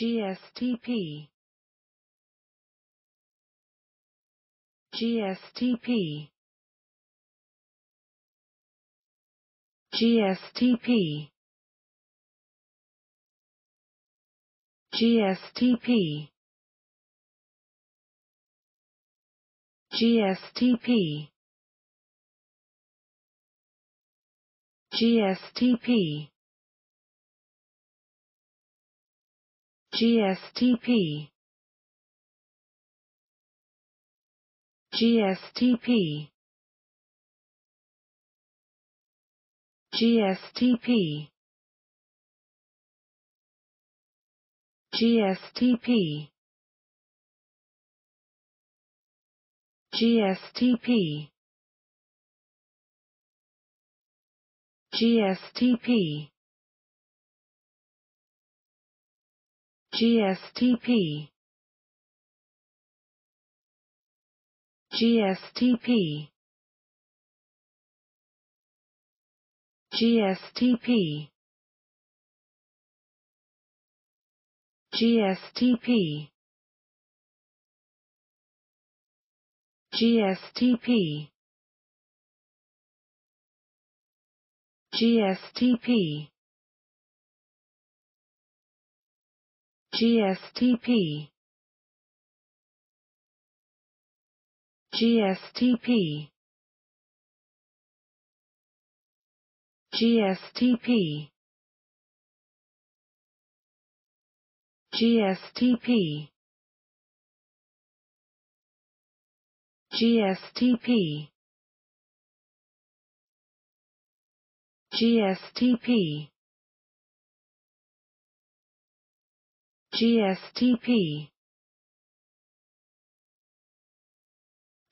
GSTP GSTP GSTP GSTP GSTP GSTP GSTP GSTP GSTP GSTP GSTP GSTP GSTP GSTP GSTP GSTP GSTP GSTP GSTP GSTP GSTP GSTP GSTP GSTP GSTP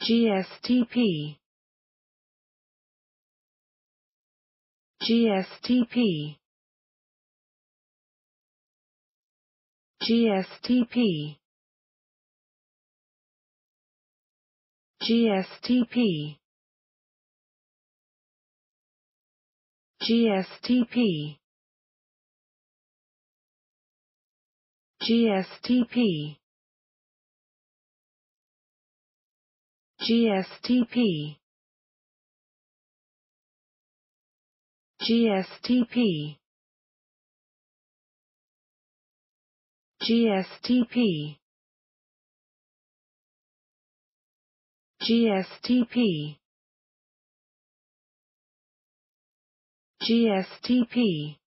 GSTP GSTP GSTP GSTP GSTP GSTP GSTP GSTP GSTP GSTP GSTP